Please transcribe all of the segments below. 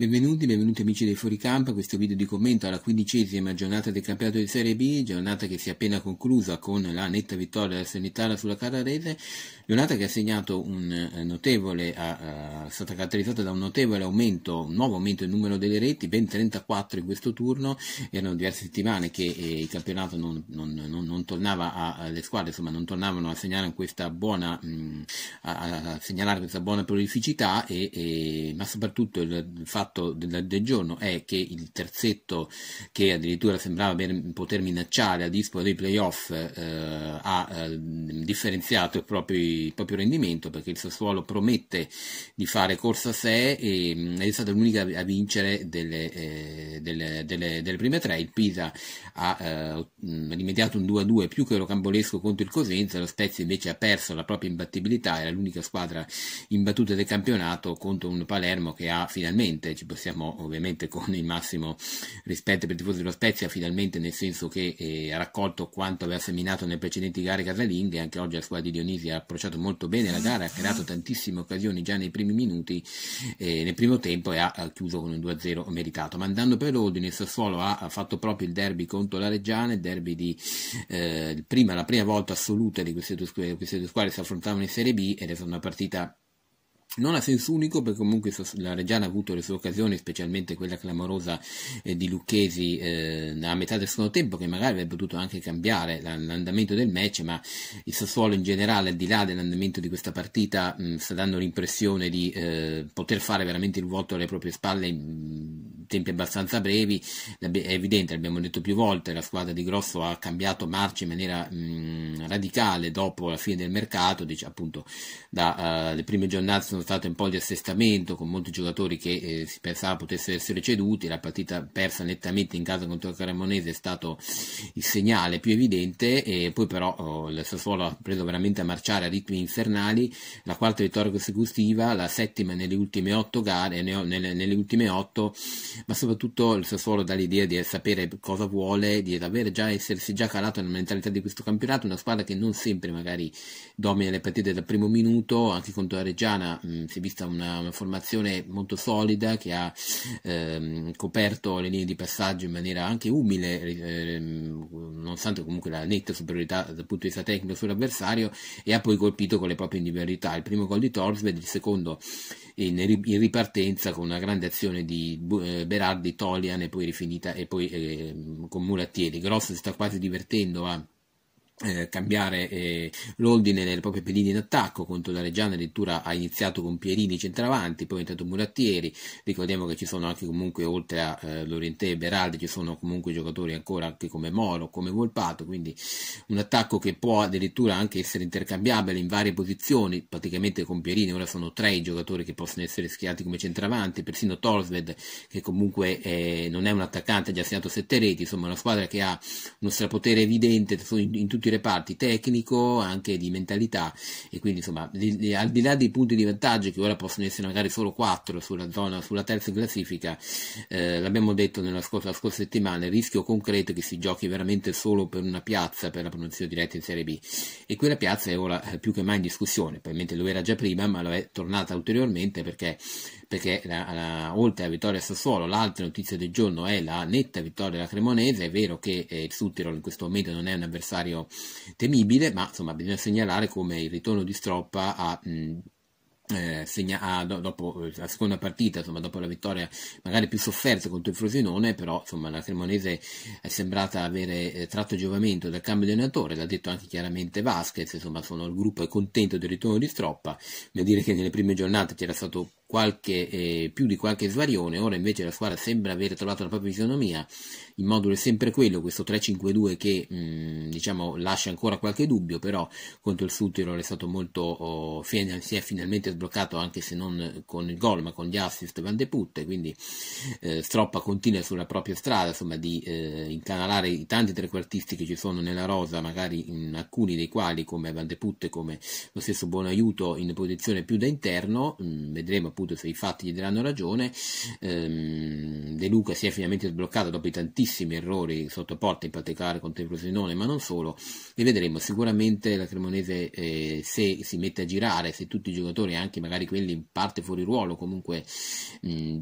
Benvenuti, benvenuti amici dei Fuoricampo a questo video di commento alla quindicesima giornata del campionato di Serie B, giornata che si è appena conclusa con la netta vittoria della Sanitara sulla Carrarese, giornata che ha segnato un eh, notevole, eh, eh, è stata caratterizzata da un notevole aumento, un nuovo aumento del numero delle reti, ben 34 in questo turno, erano diverse settimane che il campionato non, non, non, non tornava a, le squadre, insomma non tornavano a segnare questa buona, mm, a, a segnalare questa buona prolificità, e, e, ma soprattutto il fatto fatto del, del giorno è che il terzetto che addirittura sembrava ben, poter minacciare a dispo dei playoff eh, ha eh, differenziato il proprio, il proprio, rendimento perché il Sassuolo promette di fare corsa a sé e mm, è stata l'unica a vincere delle, eh, delle, delle, delle prime tre. Il Pisa ha eh, mm, rimediato un 2-2 più che rocambolesco contro il Cosenza, lo Spezia invece ha perso la propria imbattibilità, era l'unica squadra imbattuta del campionato contro un Palermo che ha finalmente ci possiamo ovviamente con il massimo rispetto per il tifosi dello Spezia finalmente nel senso che eh, ha raccolto quanto aveva seminato nelle precedenti gare casalinghe, anche oggi la squadra di Dionisi ha approcciato molto bene la gara, ha creato tantissime occasioni già nei primi minuti, eh, nel primo tempo e ha, ha chiuso con un 2-0 meritato, ma andando per l'ordine, il Sassuolo ha, ha, fatto proprio il derby contro la Reggiana, il derby di eh, prima, la prima volta assoluta di queste due, queste due squadre si affrontavano in Serie B ed è stata una partita non a senso unico perché comunque la Reggiana ha avuto le sue occasioni, specialmente quella clamorosa eh, di Lucchesi eh, a metà del secondo tempo, che magari avrebbe potuto anche cambiare l'andamento del match, ma il Sassuolo in generale, al di là dell'andamento di questa partita, sta dando l'impressione di eh, poter fare veramente il vuoto alle proprie spalle tempi abbastanza brevi, è evidente, l'abbiamo detto più volte, la squadra di Grosso ha cambiato marcia in maniera mh, radicale dopo la fine del mercato, dice, appunto dalle eh, uh, prime giornate sono state un po' di assestamento con molti giocatori che eh, si pensava potessero essere ceduti, la partita persa nettamente in casa contro il Caramonese è stato il segnale più evidente e poi però oh, il Sassuolo ha preso veramente a marciare a ritmi infernali, la quarta vittoria consecutiva, la settima nelle ultime otto gare, nelle, nelle ultime otto ma soprattutto il Sassuolo dà l'idea di sapere cosa vuole, di avere già, essersi già calato nella mentalità di questo campionato, una squadra che non sempre magari domina le partite dal primo minuto, anche contro la Reggiana mh, mm, si è vista una, una, formazione molto solida che ha ehm, coperto le linee di passaggio in maniera anche umile, eh, ehm, nonostante comunque la netta superiorità dal punto di vista tecnico sull'avversario e ha poi colpito con le proprie individualità il primo gol di Torsved, il secondo in, in, ripartenza con una grande azione di eh, Berardi, Tolian e poi rifinita e poi, eh, con Mulattieri. Grosso si sta quasi divertendo a eh, cambiare eh, l'ordine nelle proprie pedine d'attacco contro la Reggiana addirittura ha iniziato con Pierini centravanti poi è entrato Murattieri ricordiamo che ci sono anche comunque oltre a eh, Lorente e Beraldi ci sono comunque giocatori ancora anche come Moro come Volpato quindi un attacco che può addirittura anche essere intercambiabile in varie posizioni praticamente con Pierini ora sono tre i giocatori che possono essere schierati come centravanti persino Torsved che comunque eh, non è un attaccante ha già segnato sette reti insomma una squadra che ha uno strapotere evidente in, in tutti i reparti, tecnico, anche di mentalità e quindi insomma li, li, al di là dei punti di vantaggio che ora possono essere magari solo 4 sulla zona, sulla terza classifica, eh, l'abbiamo detto nella scorsa, scorsa, settimana, il rischio concreto è che si giochi veramente solo per una piazza per la promozione diretta in Serie B e quella piazza è ora eh, più che mai in discussione, probabilmente lo era già prima ma lo è tornata ulteriormente perché perché la, la, oltre alla vittoria a Sassuolo l'altra notizia del giorno è la netta vittoria della Cremonese, è vero che eh, il Suttirol in questo momento non è un avversario temibile, ma insomma bisogna segnalare come il ritorno di Stroppa a... Mh, eh, segna, ah, do, dopo eh, la seconda partita, insomma, dopo la vittoria magari più sofferta contro il Frosinone, però insomma, la Cremonese è sembrata avere eh, tratto giovamento dal cambio di allenatore, l'ha detto anche chiaramente Vasquez, insomma sono, il gruppo è contento del ritorno di Stroppa, nel dire che nelle prime giornate c'era stato qualche, eh, più di qualche svarione, ora invece la squadra sembra aver trovato la propria fisionomia, il modulo è sempre quello, questo 3-5-2 che mh, mm, diciamo, lascia ancora qualche dubbio, però contro il Sud Tirol è stato molto, oh, fine, si è finalmente sbloccato anche se non con il gol ma con gli assist Van de Putte, quindi eh, Stroppa continua sulla propria strada insomma, di eh, incanalare i tanti trequartisti che ci sono nella rosa, magari in alcuni dei quali come Van de Putte, come lo stesso Buon Aiuto in posizione più da interno, mh, mm, vedremo appunto se i fatti gli daranno ragione. Ehm, De Luca si è finalmente sbloccato dopo i tantissimi errori sotto porta, in particolare contro il Frosinone, ma non solo. E vedremo sicuramente la Cremonese eh, se si mette a girare, se tutti i giocatori, anche magari quelli in parte fuori ruolo, comunque mh,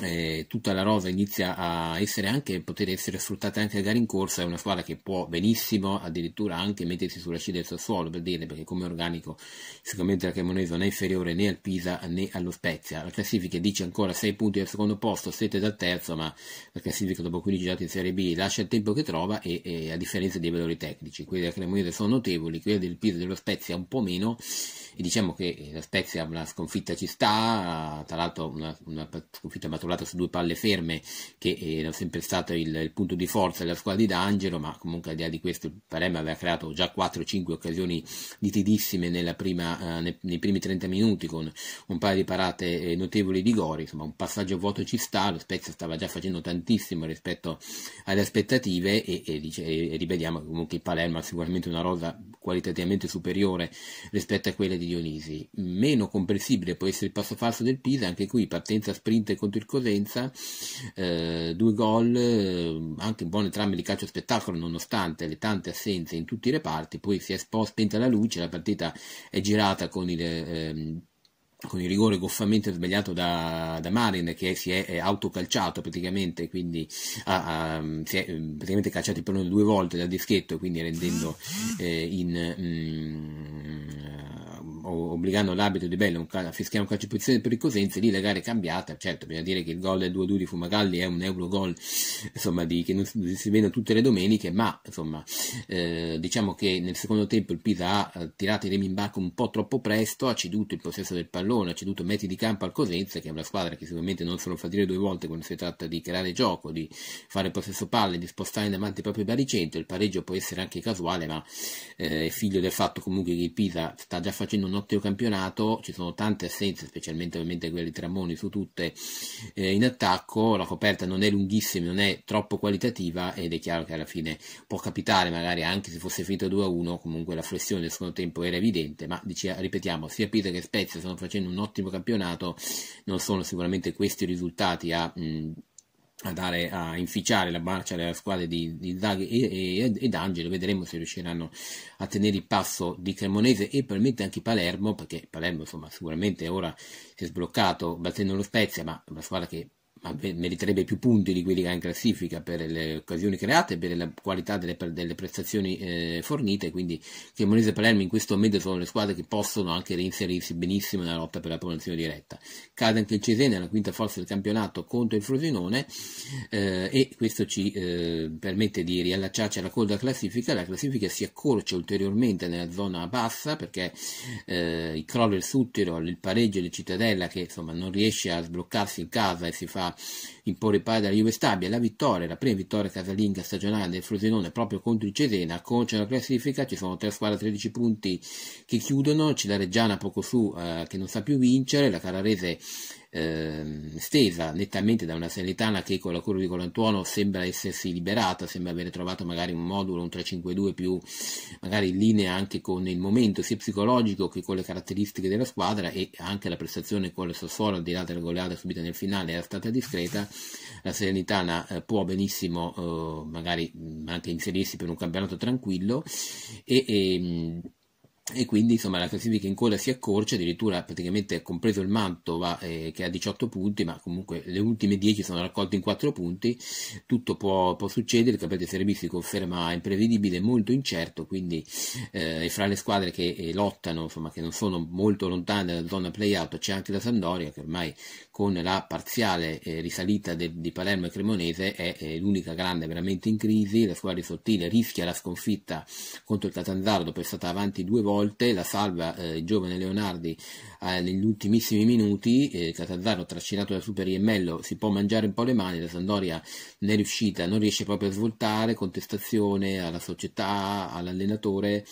eh, tutta la rosa inizia a essere anche, poter essere sfruttata anche a gare in corsa, è una squadra che può benissimo addirittura anche mettersi sulla scia del Sassuolo, per dire, perché come organico sicuramente la Cremonese non è inferiore né al Pisa né allo Spezia. La classifica dice ancora 6 punti dal secondo posto, 7 dal terzo, ma la classifica dopo 15 giorni in Serie B lascia il tempo che trova e, e a differenza dei valori tecnici, quelli della Cremonese sono notevoli, quelli del Pisa e dello Spezia un po' meno e diciamo che la Spezia una sconfitta ci sta, tra l'altro una, una sconfitta abbastanza catturato su due palle ferme, che era sempre stato il, il punto di forza della squadra di D'Angelo, ma comunque al di là di questo il Parema aveva creato già 4-5 occasioni nitidissime prima, eh, nei, nei, primi 30 minuti con un paio di parate eh, notevoli di Gori, insomma un passaggio vuoto ci sta, lo Spezia stava già facendo tantissimo rispetto alle aspettative e, e, dice, e rivediamo che comunque il Palermo ha sicuramente una rosa qualitativamente superiore rispetto a quella di Dionisi. Meno comprensibile può essere il passo falso del Pisa, anche qui partenza sprint contro il Cosenza, eh, due gol, eh, anche buone trame di calcio spettacolo nonostante le tante assenze in tutti i reparti, poi si è spenta la luce, la partita è girata con il... Eh, con il rigore goffamente sbagliato da, da Marin che si è, è autocalciato praticamente, quindi ha, ha, si è ehm, praticamente calciato il pallone due volte dal dischetto, quindi rendendo eh, in, mm, obbligando l'arbitro di Bello a fischiare un calcio di posizione per il Cosenza, lì la gara è cambiata, certo, bisogna dire che il gol del 2-2 di Fumagalli è un euro gol insomma, di, che non si vede tutte le domeniche, ma insomma, eh, diciamo che nel secondo tempo il Pisa ha eh, tirato i remi in barco un po' troppo presto, ha ceduto il possesso del pallone, ha ceduto metri di campo al Cosenza, che è una squadra che sicuramente non se lo fa dire due volte quando si tratta di creare gioco, di fare il possesso palle, di spostare in avanti proprio il baricentro, il pareggio può essere anche casuale, ma eh, è figlio del fatto comunque che il Pisa sta già facendo un un ottimo campionato, ci sono tante assenze, specialmente ovviamente quelle di Tramoni su tutte eh, in attacco, la coperta non è lunghissima, non è troppo qualitativa ed è chiaro che alla fine può capitare, magari anche se fosse finito 2-1, comunque la flessione nel secondo tempo era evidente, ma dice, ripetiamo, sia Pisa che Spezia stanno facendo un ottimo campionato, non sono sicuramente questi risultati a... Mh, mm, andare a inficiare la marcia cioè della squadra di, di Zaghi e, e, ed Angelo, vedremo se riusciranno a tenere il passo di Cremonese e probabilmente anche Palermo, perché Palermo insomma sicuramente ora si è sbloccato battendo lo Spezia, ma una squadra che ma meriterebbe più punti di quelli che ha in classifica per le occasioni create e per la qualità delle, delle prestazioni eh, fornite, quindi Cremonese e Palermo in questo momento sono le squadre che possono anche reinserirsi benissimo nella lotta per la promozione diretta. Cade anche il Cesena, la quinta forza del campionato contro il Frosinone eh, e questo ci eh, permette di riallacciarci alla coda classifica, la classifica si accorcia ulteriormente nella zona bassa perché eh, il crollo del Suttero, il pareggio del Cittadella che insomma non riesce a sbloccarsi in casa e si fa fa imporre il pari della Juve stabile. La vittoria, la prima vittoria casalinga stagionale del Frosinone proprio contro il Cesena, concia la classifica, ci sono tre squadre a 13 punti che chiudono, c'è la Reggiana poco su eh, che non sa più vincere, la Cararese Ehm, stesa nettamente da una Salernitana che con la curva di Colantuono sembra essersi liberata, sembra aver trovato magari un modulo, un 3-5-2 più magari in linea anche con il momento sia psicologico che con le caratteristiche della squadra e anche la prestazione con il Sassuolo al di là della goleata subita nel finale era stata discreta, la Salernitana eh, può benissimo eh, magari anche inserirsi per un campionato tranquillo e, e ehm, e quindi insomma la classifica in coda si accorcia, addirittura praticamente compreso il Mantova eh, che ha 18 punti, ma comunque le ultime 10 sono raccolte in 4 punti, tutto può, può succedere, il campionato di si conferma imprevedibile, molto incerto, quindi eh, fra le squadre che eh, lottano, insomma che non sono molto lontane dalla zona play-out c'è anche la Sandoria che ormai con la parziale eh, risalita de, di Palermo e Cremonese è, è l'unica grande veramente in crisi, la squadra di Sottile rischia la sconfitta contro il Catanzaro dopo è stata avanti due volte volte, la salva eh, il giovane Leonardi eh, negli ultimissimi minuti, eh, Catanzaro trascinato da e Iemmello si può mangiare un po' le mani, la Sandoria ne è riuscita, non riesce proprio a svoltare, contestazione alla società, all'allenatore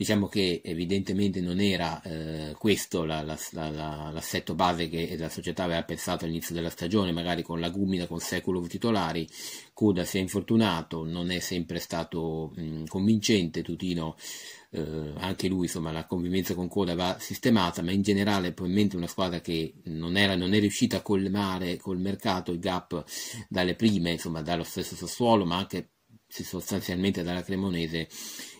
Diciamo che evidentemente non era eh, questo la, la, la, l'assetto base che la società aveva pensato all'inizio della stagione, magari con la Gumina, con Secolo titolari, Coda si è infortunato, non è sempre stato mh, convincente, Tutino eh, anche lui insomma la convivenza con Coda va sistemata, ma in generale probabilmente una squadra che non, era, non è riuscita a colmare col mercato il gap dalle prime, insomma dallo stesso Sassuolo, ma anche sostanzialmente dalla Cremonese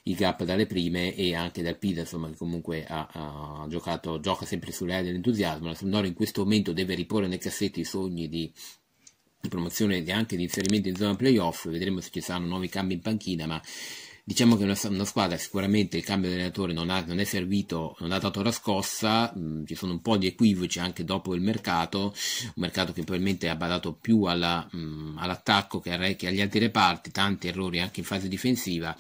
il gap dalle prime e anche dal Pisa, insomma, che comunque ha, ha giocato, gioca sempre sull'area dell'entusiasmo. La Sampdoria in questo momento deve riporre nei cassetti i sogni di, di promozione e anche di inserimento in zona playoff. Vedremo se ci saranno nuovi cambi in panchina, ma diciamo che una, una squadra sicuramente il cambio di allenatore non, ha, non, è servito, non ha dato la scossa, mh, mm, ci sono un po' di equivoci anche dopo il mercato, un mercato che probabilmente ha badato più alla, mh, mm, all'attacco che, che agli altri reparti, tanti errori anche in fase difensiva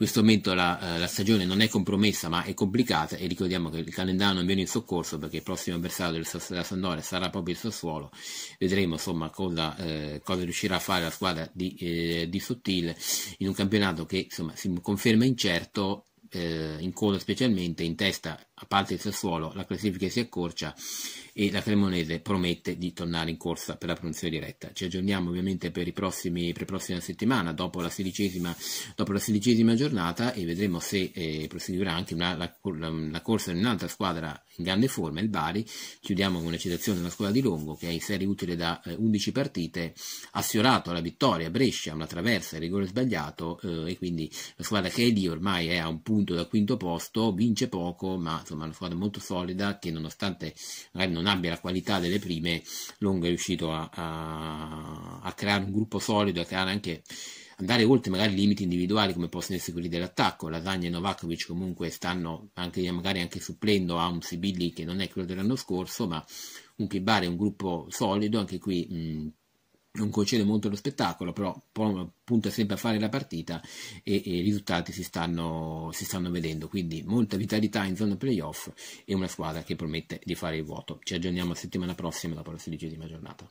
questo momento la, eh, la, stagione non è compromessa ma è complicata e ricordiamo che il calendario non viene in soccorso perché il prossimo avversario della Sandoria sarà proprio il Sassuolo, vedremo insomma cosa, eh, cosa riuscirà a fare la squadra di, eh, di Sottile in un campionato che insomma, si conferma incerto, eh, in coda specialmente, in testa a parte il Sassuolo, la classifica si accorcia e la Cremonese promette di tornare in corsa per la promozione diretta. Ci aggiorniamo ovviamente per, i prossimi, per la prossima settimana, dopo la sedicesima, dopo la sedicesima giornata e vedremo se eh, proseguirà anche una, la, la, la, corsa di un'altra squadra in grande forma, il Bari. Chiudiamo con una citazione della squadra di Longo che è in serie utile da eh, 11 partite, ha sfiorato la vittoria a Brescia, una traversa, il rigore sbagliato eh, e quindi la squadra che è lì ormai è a un punto da quinto posto, vince poco ma insomma una squadra molto solida che nonostante magari non abbia la qualità delle prime, Longo è riuscito a, a, a creare un gruppo solido, a creare anche andare oltre magari limiti individuali come possono essere quelli dell'attacco. Lasagna e Novakovic comunque stanno anche, magari anche supplendo a un Sibilli che non è quello dell'anno scorso, ma un Kibare è un gruppo solido, anche qui mh, non concede molto lo spettacolo, però punta sempre a fare la partita e, e i risultati si stanno, si stanno, vedendo. Quindi molta vitalità in zona playoff e una squadra che promette di fare il vuoto. Ci aggiorniamo la settimana prossima dopo la sedicesima giornata.